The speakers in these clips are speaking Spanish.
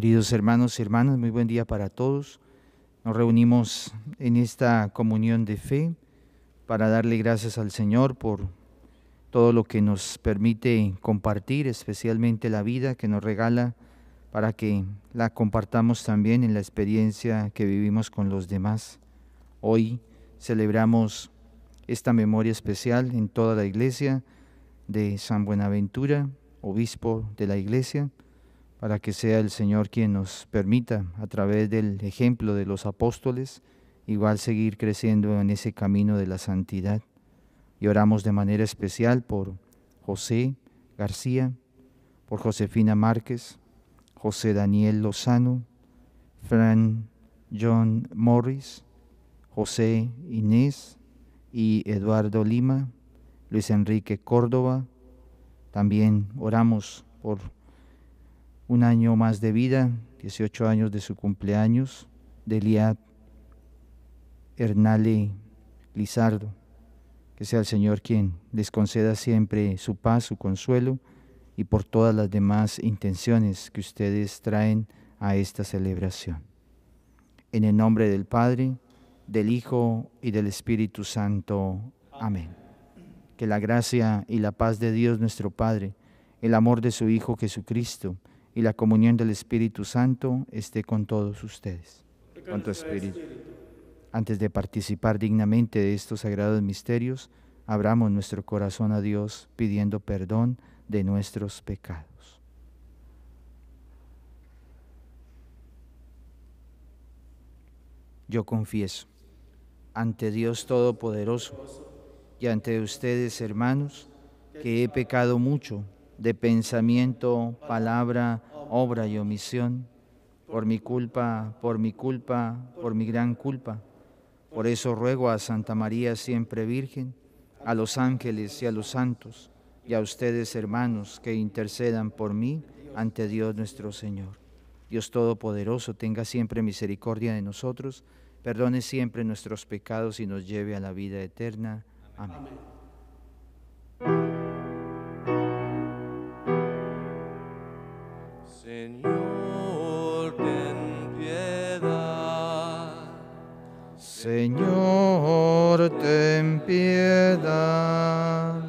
Queridos hermanos y hermanas, muy buen día para todos. Nos reunimos en esta comunión de fe para darle gracias al Señor por todo lo que nos permite compartir, especialmente la vida que nos regala para que la compartamos también en la experiencia que vivimos con los demás. Hoy celebramos esta memoria especial en toda la iglesia de San Buenaventura, obispo de la iglesia para que sea el Señor quien nos permita, a través del ejemplo de los apóstoles, igual seguir creciendo en ese camino de la santidad. Y oramos de manera especial por José García, por Josefina Márquez, José Daniel Lozano, Fran John Morris, José Inés y Eduardo Lima, Luis Enrique Córdoba. También oramos por un año más de vida, 18 años de su cumpleaños, de Eliad Hernale Lizardo. Que sea el Señor quien les conceda siempre su paz, su consuelo y por todas las demás intenciones que ustedes traen a esta celebración. En el nombre del Padre, del Hijo y del Espíritu Santo. Amén. Que la gracia y la paz de Dios nuestro Padre, el amor de su Hijo Jesucristo, y la comunión del Espíritu Santo esté con todos ustedes. Antes de participar dignamente de estos sagrados misterios, abramos nuestro corazón a Dios pidiendo perdón de nuestros pecados. Yo confieso ante Dios Todopoderoso y ante ustedes, hermanos, que he pecado mucho de pensamiento, palabra, obra y omisión, por mi culpa, por mi culpa, por mi gran culpa. Por eso ruego a Santa María siempre Virgen, a los ángeles y a los santos, y a ustedes hermanos que intercedan por mí ante Dios nuestro Señor. Dios Todopoderoso tenga siempre misericordia de nosotros, perdone siempre nuestros pecados y nos lleve a la vida eterna. Amén. Señor, ten piedad. Señor, ten piedad.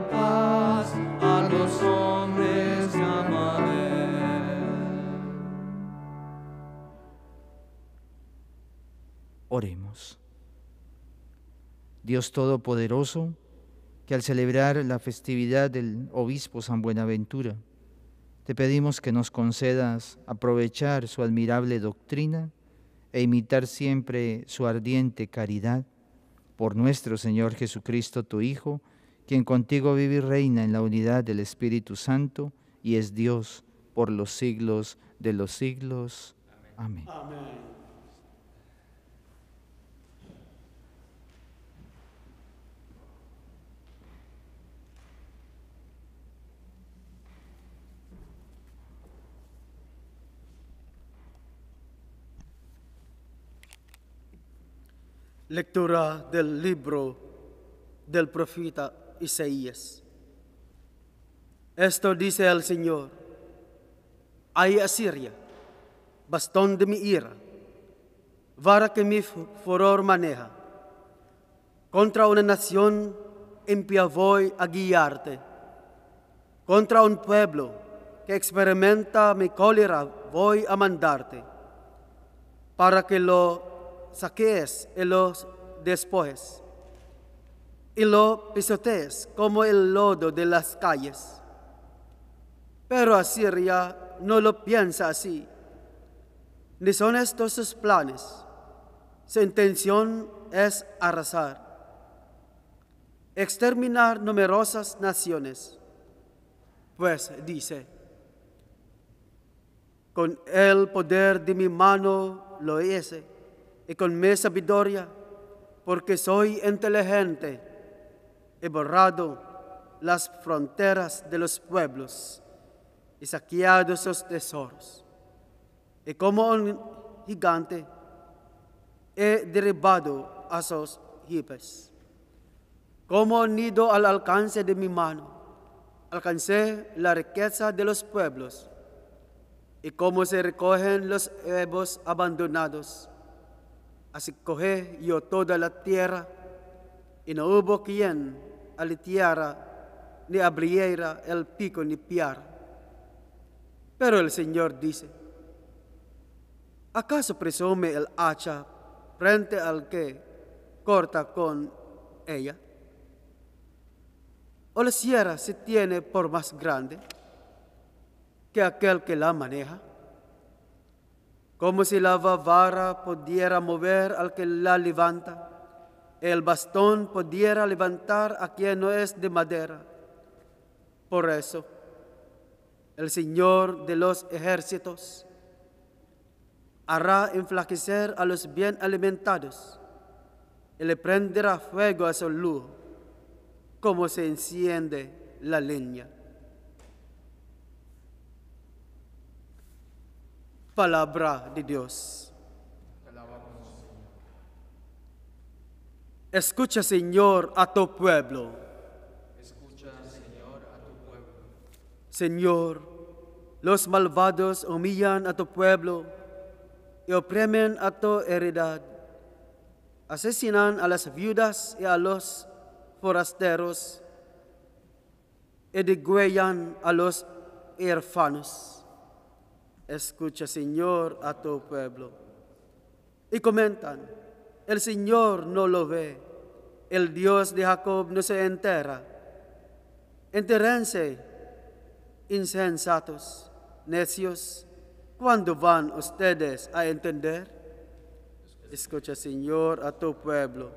paz a los hombres llamaré. Oremos. Dios Todopoderoso, que al celebrar la festividad del obispo San Buenaventura, te pedimos que nos concedas aprovechar su admirable doctrina e imitar siempre su ardiente caridad. Por nuestro Señor Jesucristo, tu Hijo, quien contigo vive y reina en la unidad del Espíritu Santo y es Dios por los siglos de los siglos. Amén. Amén. Lectura del libro del profeta Isaías. Esto dice el Señor, hay Asiria, bastón de mi ira, vara que mi furor maneja, contra una nación impía voy a guiarte, contra un pueblo que experimenta mi cólera voy a mandarte, para que lo saques y lo despojes y lo pisotees como el lodo de las calles. Pero Asiria no lo piensa así, ni son estos sus planes. Su intención es arrasar, exterminar numerosas naciones, pues dice, con el poder de mi mano lo hice, y con mi sabiduría, porque soy inteligente He borrado las fronteras de los pueblos y saqueado sus tesoros. Y como un gigante, he derribado a sus jipes. Como un nido al alcance de mi mano, alcancé la riqueza de los pueblos. Y como se recogen los huevos abandonados, así cogí yo toda la tierra, y no hubo quien Alitiara ni abriera el pico ni piara. Pero el Señor dice, ¿acaso presume el hacha frente al que corta con ella? ¿O la sierra se tiene por más grande que aquel que la maneja? Como si la vara pudiera mover al que la levanta el bastón pudiera levantar a quien no es de madera. Por eso, el Señor de los ejércitos hará enflaquecer a los bien alimentados y le prenderá fuego a su luz, como se enciende la leña. Palabra de Dios. Escucha, Señor, a tu pueblo. Escucha, Señor, a tu pueblo. Señor, los malvados humillan a tu pueblo y oprimen a tu heredad. Asesinan a las viudas y a los forasteros y degüellan a los hermanos. Escucha, Señor, a tu pueblo. Y comentan, el Señor no lo ve. El Dios de Jacob no se entera. Enterense, insensatos, necios, cuando van ustedes a entender? Escucha, Señor, a tu pueblo.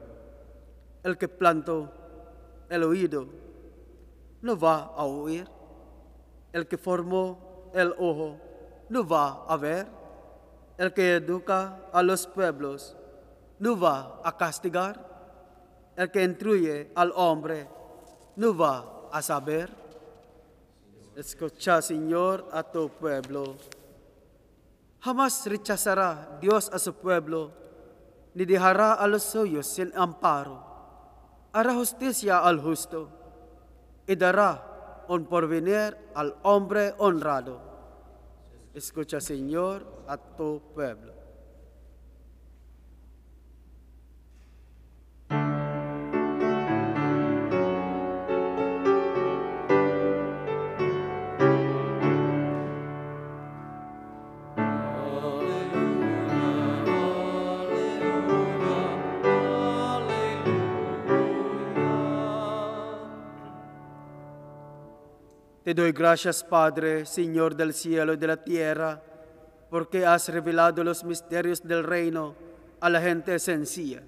El que plantó el oído no va a oír. El que formó el ojo no va a ver. El que educa a los pueblos no va a castigar. El que instruye al hombre no va a saber. Escucha, Señor, a tu pueblo. Jamás rechazará Dios a su pueblo, ni dejará a los suyos sin amparo. Hará justicia al justo y dará un porvenir al hombre honrado. Escucha, Señor, a tu pueblo. Te doy gracias, Padre, Señor del cielo y de la tierra, porque has revelado los misterios del reino a la gente sencilla.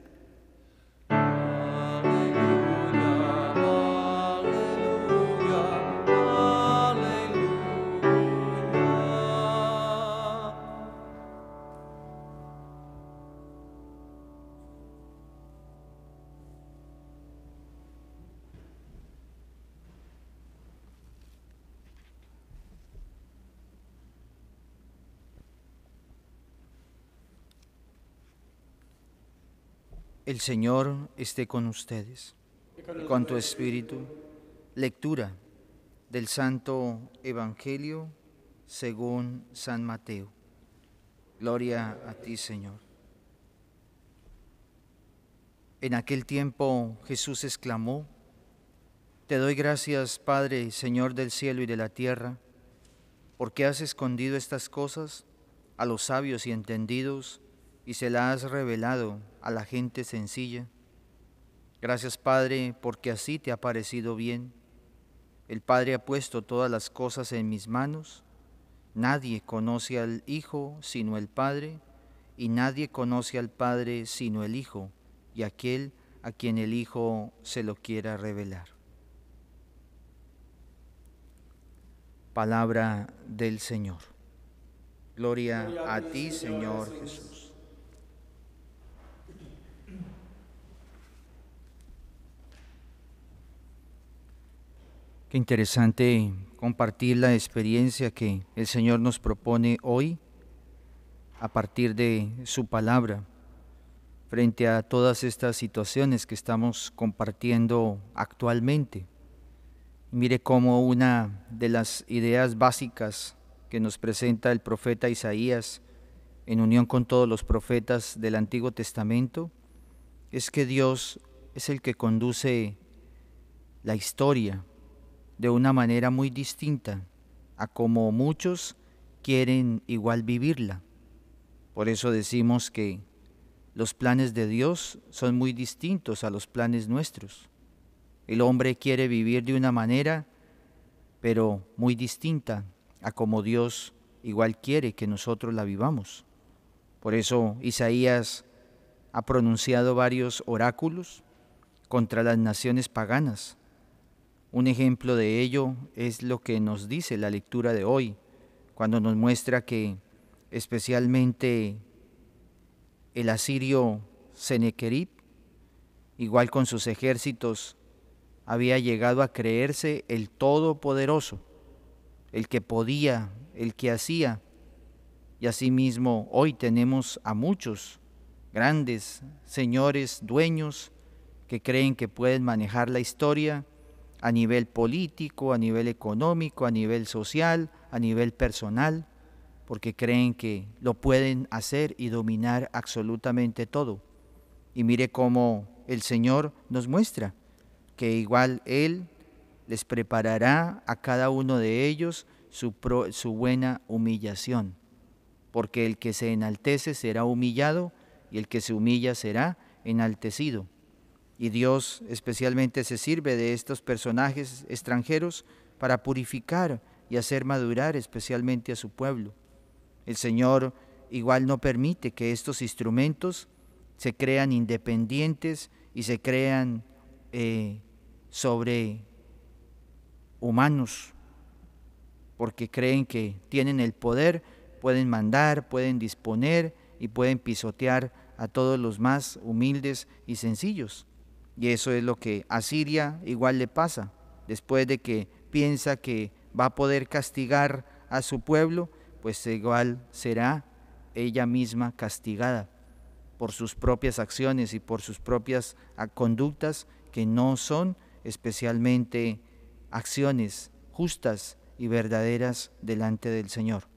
El Señor esté con ustedes. con tu espíritu. Lectura del Santo Evangelio según San Mateo. Gloria a ti, Señor. En aquel tiempo Jesús exclamó, Te doy gracias, Padre, Señor del cielo y de la tierra, porque has escondido estas cosas a los sabios y entendidos, y se la has revelado a la gente sencilla. Gracias Padre, porque así te ha parecido bien. El Padre ha puesto todas las cosas en mis manos. Nadie conoce al Hijo sino el Padre, y nadie conoce al Padre sino el Hijo, y aquel a quien el Hijo se lo quiera revelar. Palabra del Señor. Gloria a ti, Señor Jesús. Qué interesante compartir la experiencia que el Señor nos propone hoy a partir de su palabra frente a todas estas situaciones que estamos compartiendo actualmente. Mire cómo una de las ideas básicas que nos presenta el profeta Isaías en unión con todos los profetas del Antiguo Testamento es que Dios es el que conduce la historia, de una manera muy distinta a como muchos quieren igual vivirla. Por eso decimos que los planes de Dios son muy distintos a los planes nuestros. El hombre quiere vivir de una manera, pero muy distinta a como Dios igual quiere que nosotros la vivamos. Por eso Isaías ha pronunciado varios oráculos contra las naciones paganas, un ejemplo de ello es lo que nos dice la lectura de hoy, cuando nos muestra que especialmente el asirio Senequerit igual con sus ejércitos, había llegado a creerse el Todopoderoso, el que podía, el que hacía. Y asimismo hoy tenemos a muchos grandes señores, dueños, que creen que pueden manejar la historia a nivel político, a nivel económico, a nivel social, a nivel personal, porque creen que lo pueden hacer y dominar absolutamente todo. Y mire cómo el Señor nos muestra que igual Él les preparará a cada uno de ellos su, su buena humillación, porque el que se enaltece será humillado y el que se humilla será enaltecido. Y Dios especialmente se sirve de estos personajes extranjeros para purificar y hacer madurar especialmente a su pueblo. El Señor igual no permite que estos instrumentos se crean independientes y se crean eh, sobre humanos, porque creen que tienen el poder, pueden mandar, pueden disponer y pueden pisotear a todos los más humildes y sencillos. Y eso es lo que a Siria igual le pasa, después de que piensa que va a poder castigar a su pueblo, pues igual será ella misma castigada por sus propias acciones y por sus propias conductas que no son especialmente acciones justas y verdaderas delante del Señor.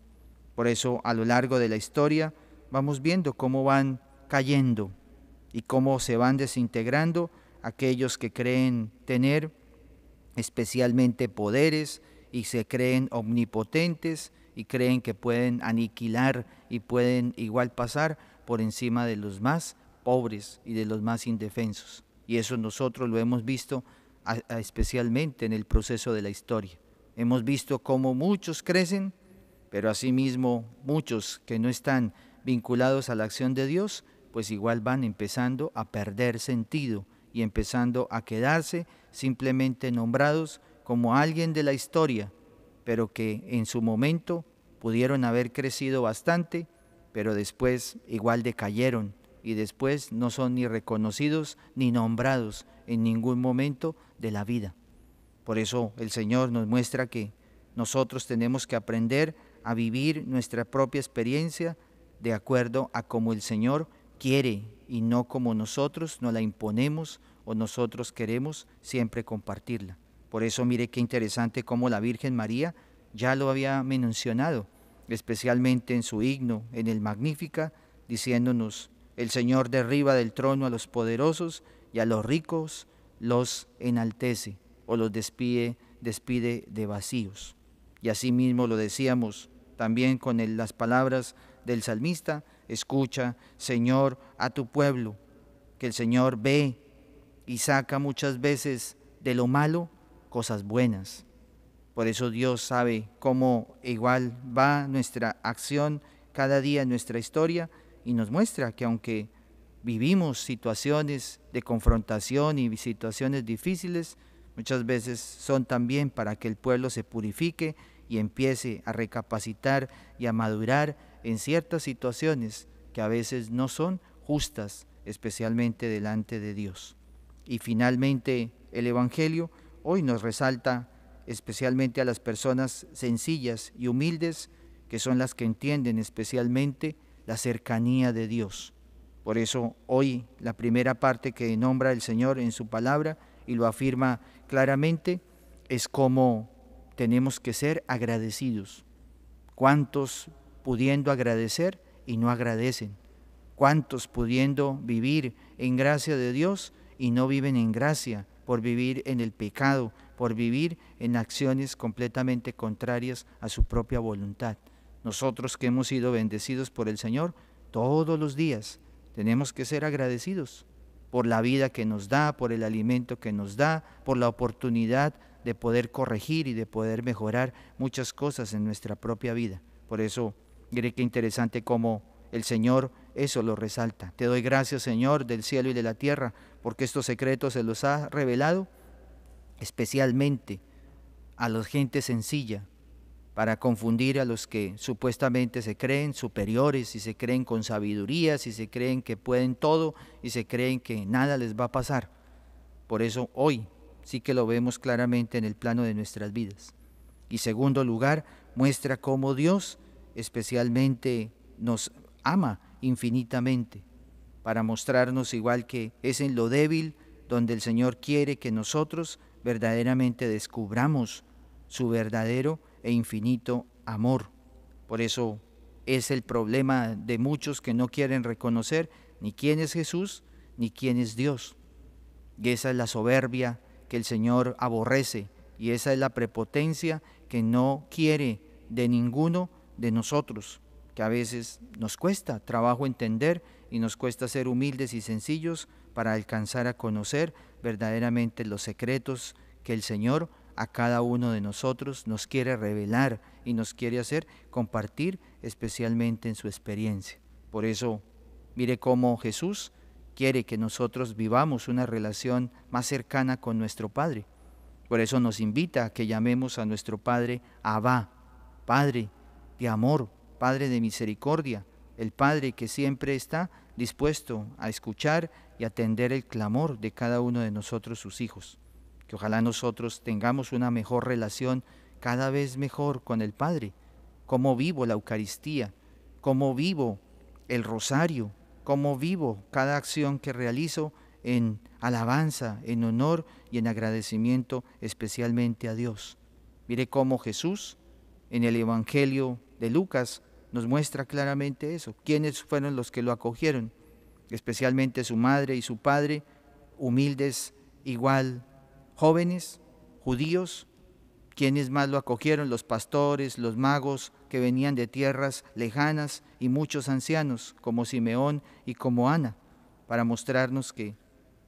Por eso a lo largo de la historia vamos viendo cómo van cayendo y cómo se van desintegrando aquellos que creen tener especialmente poderes y se creen omnipotentes y creen que pueden aniquilar y pueden igual pasar por encima de los más pobres y de los más indefensos. Y eso nosotros lo hemos visto especialmente en el proceso de la historia. Hemos visto cómo muchos crecen, pero asimismo muchos que no están vinculados a la acción de Dios, pues igual van empezando a perder sentido y empezando a quedarse simplemente nombrados como alguien de la historia, pero que en su momento pudieron haber crecido bastante, pero después igual decayeron y después no son ni reconocidos ni nombrados en ningún momento de la vida. Por eso el Señor nos muestra que nosotros tenemos que aprender a vivir nuestra propia experiencia de acuerdo a como el Señor quiere y no como nosotros no la imponemos o nosotros queremos siempre compartirla. Por eso mire qué interesante cómo la Virgen María ya lo había mencionado, especialmente en su himno, en el Magnífica, diciéndonos, el Señor derriba del trono a los poderosos y a los ricos los enaltece o los despide, despide de vacíos. Y asimismo lo decíamos también con las palabras del salmista, Escucha, Señor, a tu pueblo, que el Señor ve y saca muchas veces de lo malo cosas buenas. Por eso Dios sabe cómo igual va nuestra acción cada día en nuestra historia y nos muestra que aunque vivimos situaciones de confrontación y situaciones difíciles, muchas veces son también para que el pueblo se purifique y empiece a recapacitar y a madurar en ciertas situaciones que a veces no son justas, especialmente delante de Dios. Y finalmente el Evangelio hoy nos resalta especialmente a las personas sencillas y humildes, que son las que entienden especialmente la cercanía de Dios. Por eso hoy la primera parte que nombra el Señor en su palabra y lo afirma claramente es como tenemos que ser agradecidos. ¿Cuántos pudiendo agradecer y no agradecen? ¿Cuántos pudiendo vivir en gracia de Dios y no viven en gracia por vivir en el pecado, por vivir en acciones completamente contrarias a su propia voluntad? Nosotros que hemos sido bendecidos por el Señor todos los días, tenemos que ser agradecidos por la vida que nos da, por el alimento que nos da, por la oportunidad de poder corregir y de poder mejorar muchas cosas en nuestra propia vida. Por eso, diré que interesante cómo el Señor eso lo resalta. Te doy gracias, Señor, del cielo y de la tierra, porque estos secretos se los ha revelado especialmente a la gente sencilla, para confundir a los que supuestamente se creen superiores y se creen con sabiduría, y se creen que pueden todo y se creen que nada les va a pasar. Por eso hoy sí que lo vemos claramente en el plano de nuestras vidas. Y segundo lugar, muestra cómo Dios especialmente nos ama infinitamente para mostrarnos igual que es en lo débil donde el Señor quiere que nosotros verdaderamente descubramos su verdadero e infinito amor. Por eso es el problema de muchos que no quieren reconocer ni quién es Jesús ni quién es Dios. Y esa es la soberbia que el Señor aborrece y esa es la prepotencia que no quiere de ninguno de nosotros, que a veces nos cuesta trabajo entender y nos cuesta ser humildes y sencillos para alcanzar a conocer verdaderamente los secretos que el Señor a cada uno de nosotros, nos quiere revelar y nos quiere hacer compartir especialmente en su experiencia. Por eso, mire cómo Jesús quiere que nosotros vivamos una relación más cercana con nuestro Padre. Por eso nos invita a que llamemos a nuestro Padre Abba, Padre de amor, Padre de misericordia, el Padre que siempre está dispuesto a escuchar y atender el clamor de cada uno de nosotros sus hijos que ojalá nosotros tengamos una mejor relación cada vez mejor con el Padre, cómo vivo la Eucaristía, cómo vivo el rosario, cómo vivo cada acción que realizo en alabanza, en honor y en agradecimiento especialmente a Dios. Mire cómo Jesús en el Evangelio de Lucas nos muestra claramente eso, quiénes fueron los que lo acogieron, especialmente su madre y su padre, humildes igual jóvenes judíos, quienes más lo acogieron, los pastores, los magos que venían de tierras lejanas y muchos ancianos, como Simeón y como Ana, para mostrarnos que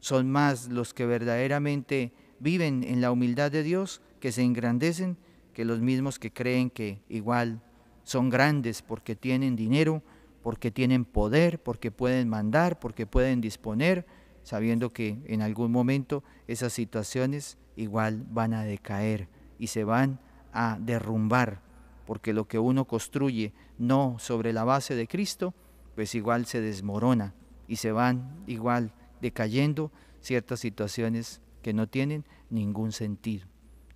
son más los que verdaderamente viven en la humildad de Dios, que se engrandecen, que los mismos que creen que igual son grandes porque tienen dinero, porque tienen poder, porque pueden mandar, porque pueden disponer, sabiendo que en algún momento esas situaciones igual van a decaer y se van a derrumbar, porque lo que uno construye no sobre la base de Cristo, pues igual se desmorona y se van igual decayendo ciertas situaciones que no tienen ningún sentido.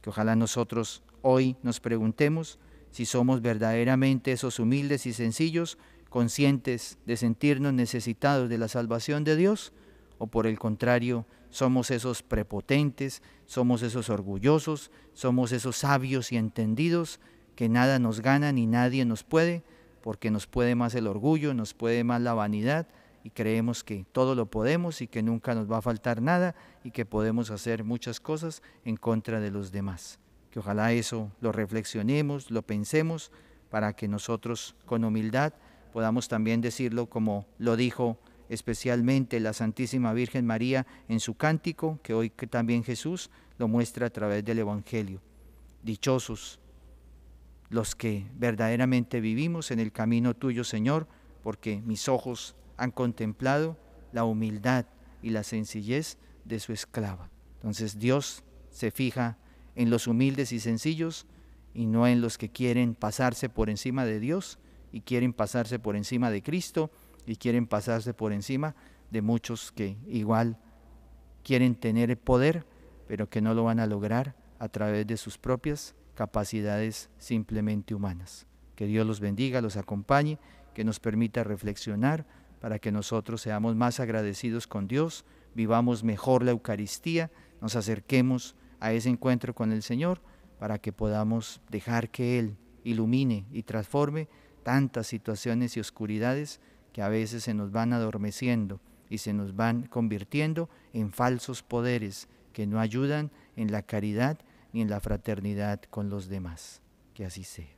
Que ojalá nosotros hoy nos preguntemos si somos verdaderamente esos humildes y sencillos, conscientes de sentirnos necesitados de la salvación de Dios, o por el contrario, somos esos prepotentes, somos esos orgullosos, somos esos sabios y entendidos que nada nos gana ni nadie nos puede, porque nos puede más el orgullo, nos puede más la vanidad y creemos que todo lo podemos y que nunca nos va a faltar nada y que podemos hacer muchas cosas en contra de los demás. Que ojalá eso lo reflexionemos, lo pensemos, para que nosotros con humildad podamos también decirlo como lo dijo especialmente la Santísima Virgen María en su cántico, que hoy también Jesús lo muestra a través del Evangelio. Dichosos los que verdaderamente vivimos en el camino tuyo, Señor, porque mis ojos han contemplado la humildad y la sencillez de su esclava. Entonces Dios se fija en los humildes y sencillos y no en los que quieren pasarse por encima de Dios y quieren pasarse por encima de Cristo y quieren pasarse por encima de muchos que igual quieren tener el poder, pero que no lo van a lograr a través de sus propias capacidades simplemente humanas. Que Dios los bendiga, los acompañe, que nos permita reflexionar para que nosotros seamos más agradecidos con Dios, vivamos mejor la Eucaristía, nos acerquemos a ese encuentro con el Señor para que podamos dejar que Él ilumine y transforme tantas situaciones y oscuridades que a veces se nos van adormeciendo y se nos van convirtiendo en falsos poderes que no ayudan en la caridad ni en la fraternidad con los demás. Que así sea.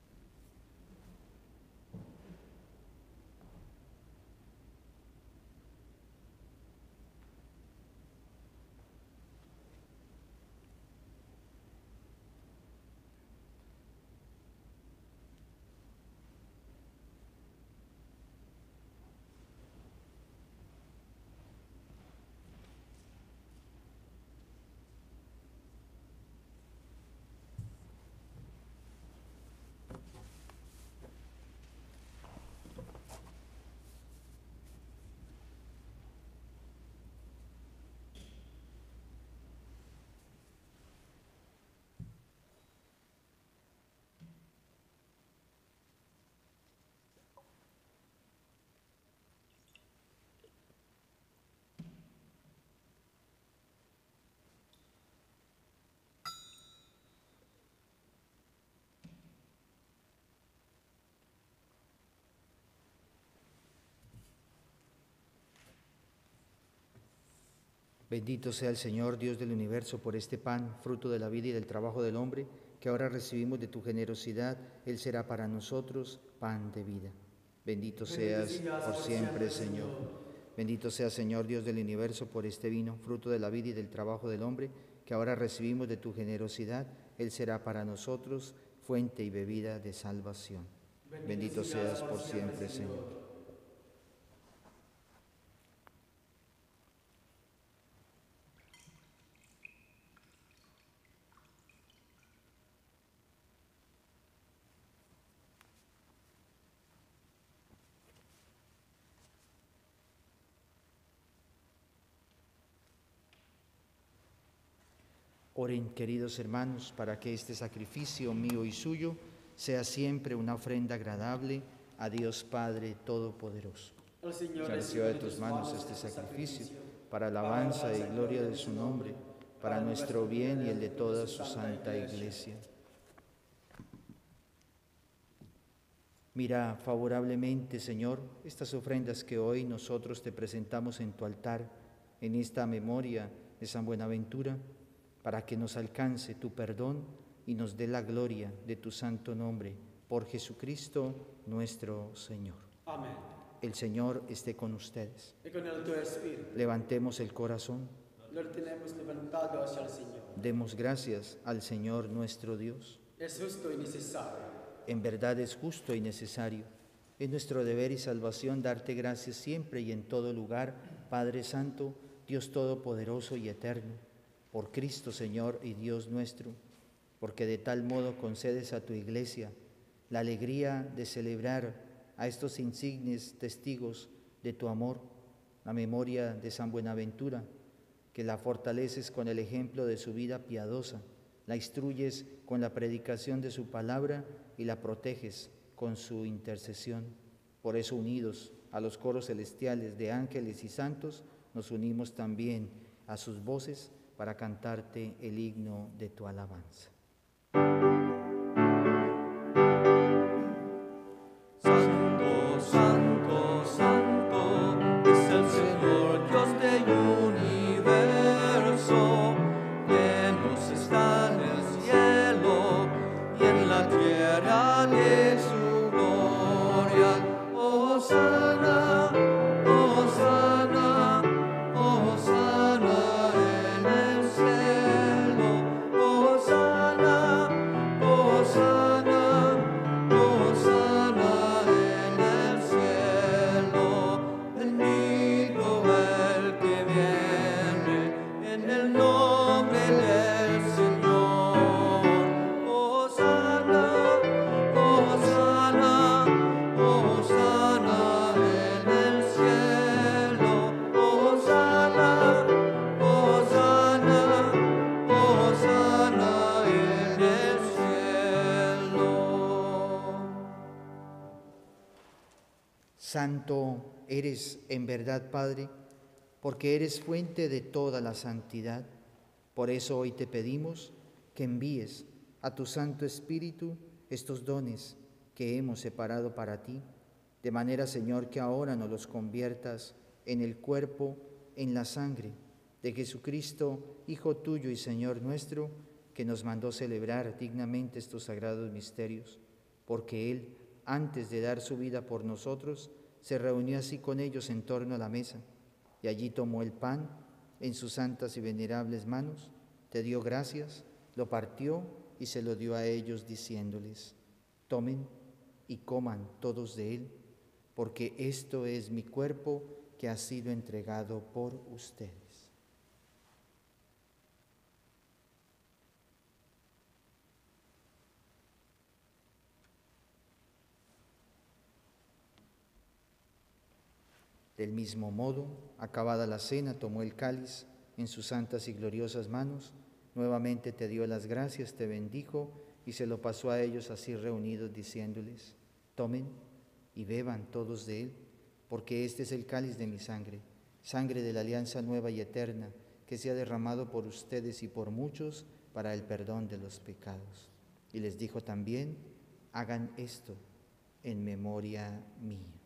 Bendito sea el Señor, Dios del universo, por este pan, fruto de la vida y del trabajo del hombre, que ahora recibimos de tu generosidad. Él será para nosotros pan de vida. Bendito seas por siempre, Señor. Bendito sea, Señor, Dios del universo, por este vino, fruto de la vida y del trabajo del hombre, que ahora recibimos de tu generosidad. Él será para nosotros fuente y bebida de salvación. Bendito seas por siempre, Señor. queridos hermanos, para que este sacrificio mío y suyo sea siempre una ofrenda agradable a Dios Padre Todopoderoso. El de tus manos este, este sacrificio para alabanza y gloria de su nombre, para nuestro bien y el de toda su santa iglesia. Mira favorablemente, Señor, estas ofrendas que hoy nosotros te presentamos en tu altar, en esta memoria de San Buenaventura para que nos alcance tu perdón y nos dé la gloria de tu santo nombre, por Jesucristo nuestro Señor. Amén. El Señor esté con ustedes. el Levantemos el corazón. Lo levantado el Señor. Demos gracias al Señor nuestro Dios. Es justo y necesario. En verdad es justo y necesario. Es nuestro deber y salvación darte gracias siempre y en todo lugar, Padre Santo, Dios Todopoderoso y Eterno por Cristo Señor y Dios nuestro, porque de tal modo concedes a tu iglesia la alegría de celebrar a estos insignes testigos de tu amor, la memoria de San Buenaventura, que la fortaleces con el ejemplo de su vida piadosa, la instruyes con la predicación de su palabra y la proteges con su intercesión. Por eso unidos a los coros celestiales de ángeles y santos, nos unimos también a sus voces para cantarte el himno de tu alabanza. eres en verdad, Padre, porque eres fuente de toda la santidad. Por eso hoy te pedimos que envíes a tu Santo Espíritu estos dones que hemos separado para ti, de manera, Señor, que ahora nos los conviertas en el cuerpo, en la sangre de Jesucristo, Hijo tuyo y Señor nuestro, que nos mandó celebrar dignamente estos sagrados misterios, porque Él, antes de dar su vida por nosotros, se reunió así con ellos en torno a la mesa, y allí tomó el pan en sus santas y venerables manos, te dio gracias, lo partió y se lo dio a ellos diciéndoles, tomen y coman todos de él, porque esto es mi cuerpo que ha sido entregado por usted. Del mismo modo, acabada la cena, tomó el cáliz en sus santas y gloriosas manos, nuevamente te dio las gracias, te bendijo y se lo pasó a ellos así reunidos, diciéndoles, tomen y beban todos de él, porque este es el cáliz de mi sangre, sangre de la alianza nueva y eterna, que se ha derramado por ustedes y por muchos para el perdón de los pecados. Y les dijo también, hagan esto en memoria mía.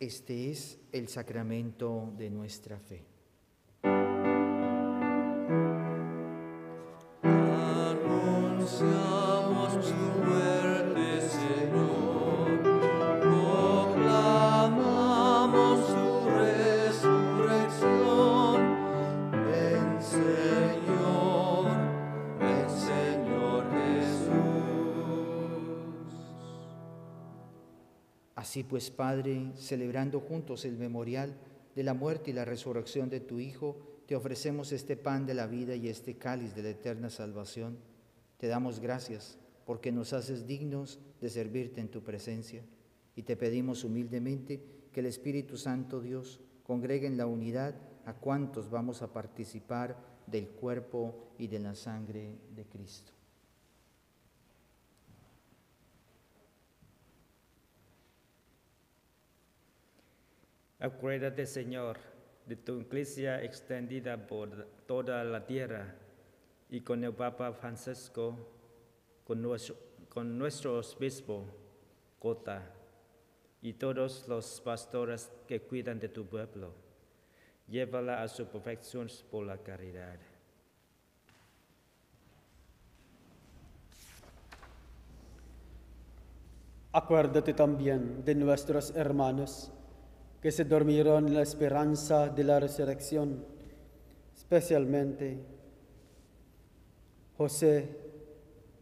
Este es el sacramento de nuestra fe. pues, Padre, celebrando juntos el memorial de la muerte y la resurrección de tu Hijo, te ofrecemos este pan de la vida y este cáliz de la eterna salvación. Te damos gracias porque nos haces dignos de servirte en tu presencia. Y te pedimos humildemente que el Espíritu Santo Dios congregue en la unidad a cuantos vamos a participar del cuerpo y de la sangre de Cristo. Acuérdate, Señor, de tu iglesia extendida por toda la tierra y con el Papa Francisco, con, nuestro, obispo, Cota, y todos los pastores que cuidan de tu pueblo. Llévala a su perfección por la caridad. Acuérdate también de nuestros hermanos que se dormieron en la esperanza de la resurrección, especialmente José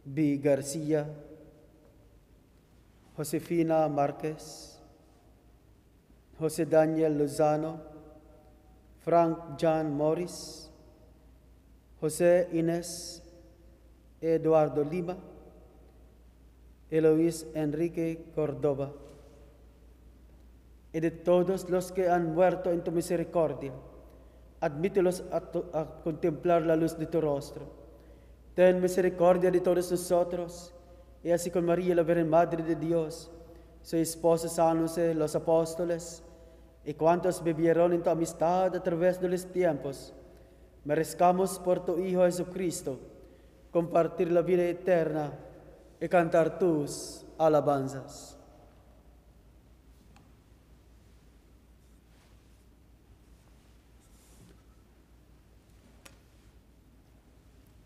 B. García, Josefina Márquez, José Daniel Lozano, Frank John Morris, José Inés Eduardo Lima, Eloís Enrique Córdoba y de todos los que han muerto en tu misericordia. Admítelos a, contemplar la luz de tu rostro. Ten misericordia de todos nosotros, y así con María, la Virgen Madre de Dios, su esposa San los apóstoles, y cuantos vivieron en tu amistad a través de los tiempos, merezcamos por tu Hijo Jesucristo compartir la vida eterna y cantar tus alabanzas.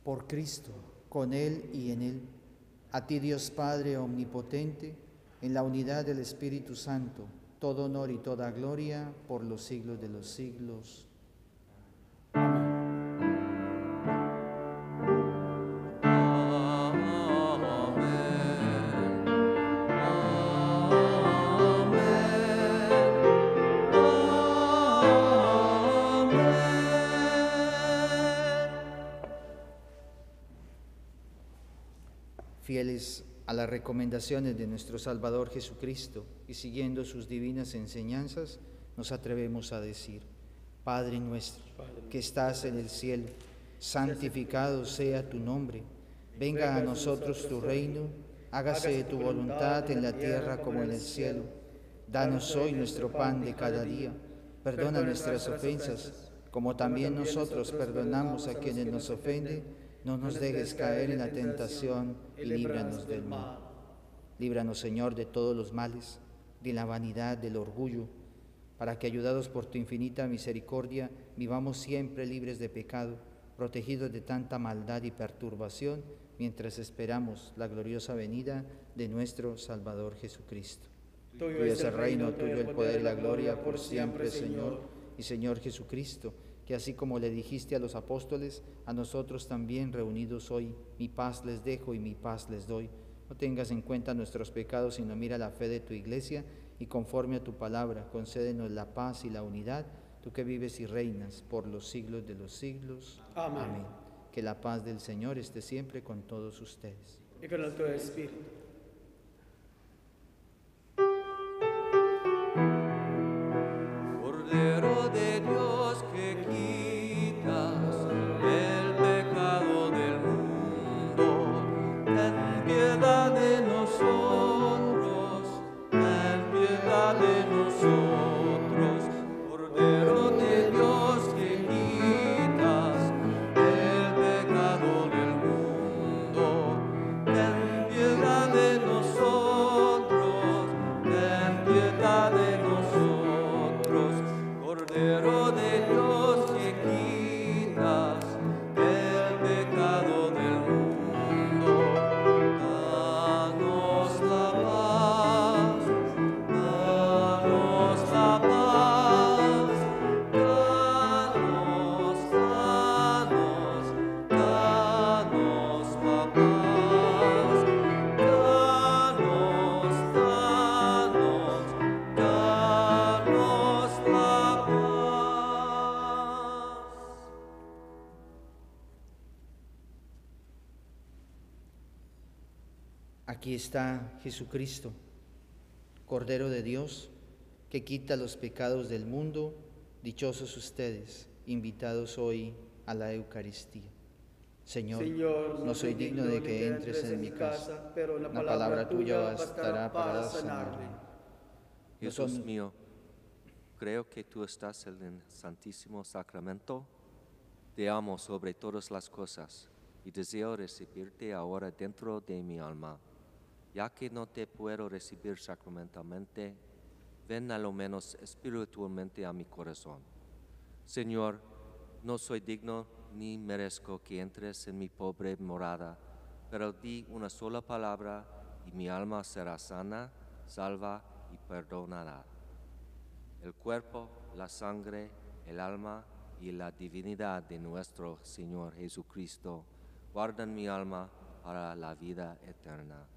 por Cristo, con Él y en Él. A ti Dios Padre Omnipotente, en la unidad del Espíritu Santo, todo honor y toda gloria por los siglos de los siglos. Amén. a las recomendaciones de nuestro Salvador Jesucristo y siguiendo sus divinas enseñanzas, nos atrevemos a decir, Padre nuestro, que estás en el cielo, santificado sea tu nombre, venga a nosotros tu reino, hágase tu voluntad en la tierra como en el cielo. Danos hoy nuestro pan de cada día, perdona nuestras ofensas, como también nosotros perdonamos a quienes nos ofenden no nos dejes caer en la tentación y líbranos del mal. Líbranos, Señor, de todos los males, de la vanidad, del orgullo, para que, ayudados por tu infinita misericordia, vivamos siempre libres de pecado, protegidos de tanta maldad y perturbación, mientras esperamos la gloriosa venida de nuestro Salvador Jesucristo. Tuyo es el reino, tuyo el poder y la gloria por siempre, Señor y Señor Jesucristo y así como le dijiste a los apóstoles, a nosotros también reunidos hoy, mi paz les dejo y mi paz les doy. No tengas en cuenta nuestros pecados, sino mira la fe de tu iglesia y conforme a tu palabra, concédenos la paz y la unidad, tú que vives y reinas por los siglos de los siglos. Amén. Que la paz del Señor esté siempre con todos ustedes. Y con el espíritu. Cordero de Dios. está Jesucristo, Cordero de Dios, que quita los pecados del mundo. Dichosos ustedes, invitados hoy a la Eucaristía. Señor, no, soy digno de que entres en mi casa, pero la palabra, tuya estará para sanarme. Jesús mío, creo que tú estás en el Santísimo Sacramento. Te amo sobre todas las cosas y deseo recibirte ahora dentro de mi alma ya que no te puedo recibir sacramentalmente, ven al lo menos espiritualmente a mi corazón. Señor, no soy digno ni merezco que entres en mi pobre morada, pero di una sola palabra y mi alma será sana, salva y perdonará. El cuerpo, la sangre, el alma y la divinidad de nuestro Señor Jesucristo guardan mi alma para la vida eterna.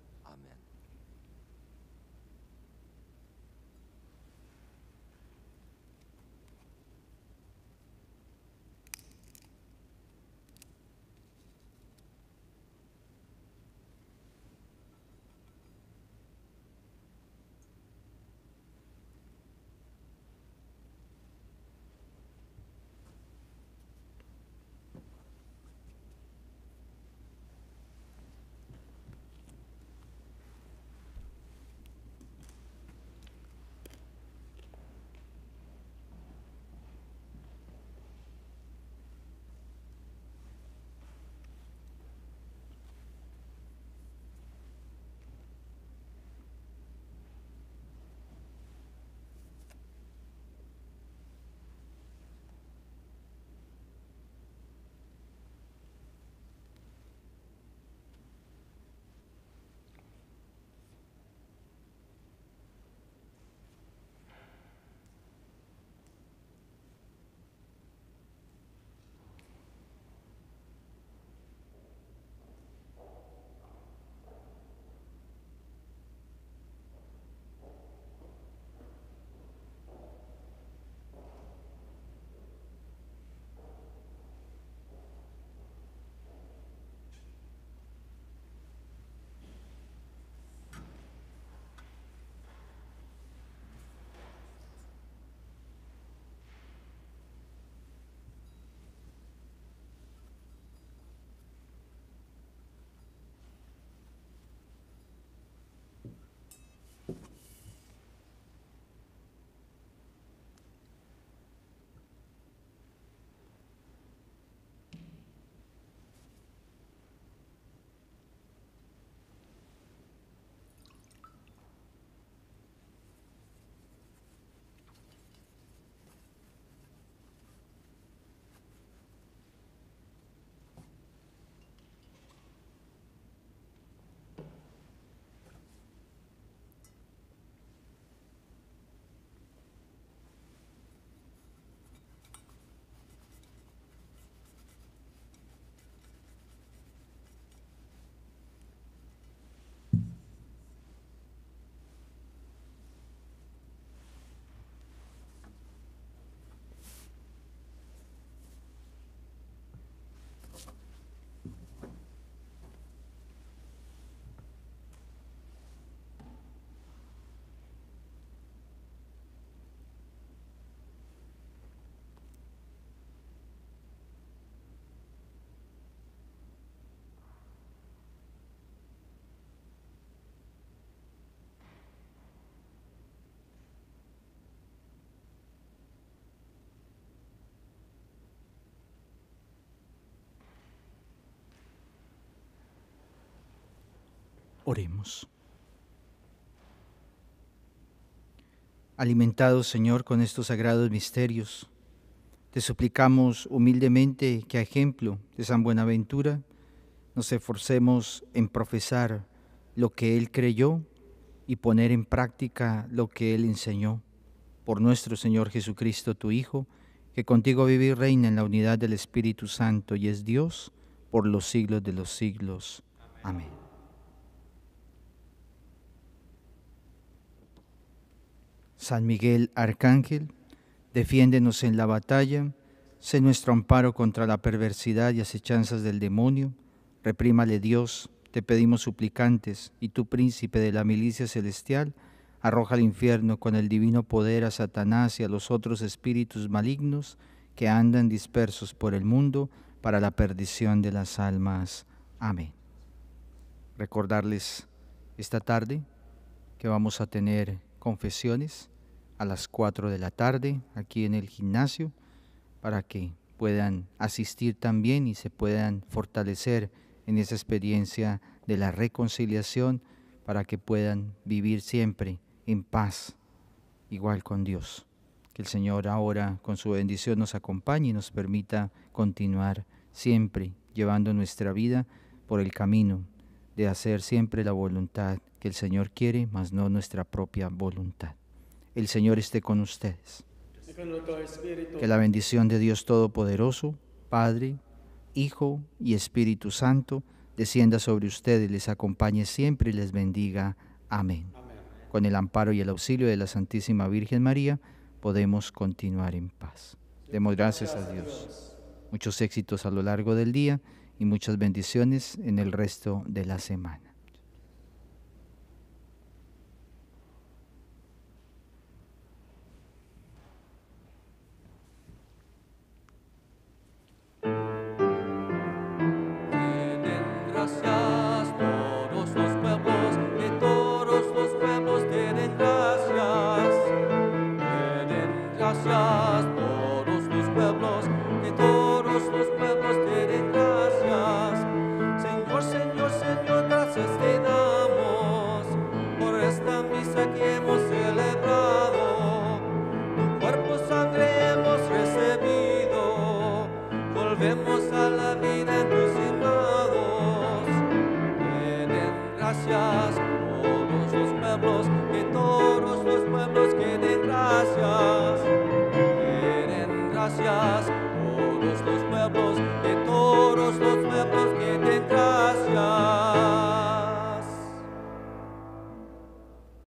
Oremos. Alimentados, Señor, con estos sagrados misterios, te suplicamos humildemente que a ejemplo de San Buenaventura nos esforcemos en profesar lo que él creyó y poner en práctica lo que él enseñó. Por nuestro Señor Jesucristo, tu Hijo, que contigo vive y reina en la unidad del Espíritu Santo y es Dios por los siglos de los siglos. Amén. San Miguel Arcángel, defiéndenos en la batalla, sé nuestro amparo contra la perversidad y acechanzas del demonio, reprímale Dios, te pedimos suplicantes, y tu príncipe de la milicia celestial, arroja al infierno con el divino poder a Satanás y a los otros espíritus malignos que andan dispersos por el mundo para la perdición de las almas. Amén. Recordarles esta tarde que vamos a tener confesiones a las 4 de la tarde aquí en el gimnasio para que puedan asistir también y se puedan fortalecer en esa experiencia de la reconciliación para que puedan vivir siempre en paz, igual con Dios. Que el Señor ahora con su bendición nos acompañe y nos permita continuar siempre llevando nuestra vida por el camino de hacer siempre la voluntad que el Señor quiere, mas no nuestra propia voluntad. El Señor esté con ustedes. Que la bendición de Dios Todopoderoso, Padre, Hijo y Espíritu Santo, descienda sobre ustedes, les acompañe siempre y les bendiga. Amén. Amén. Con el amparo y el auxilio de la Santísima Virgen María, podemos continuar en paz. Demos gracias a Dios. Muchos éxitos a lo largo del día y muchas bendiciones en el resto de la semana.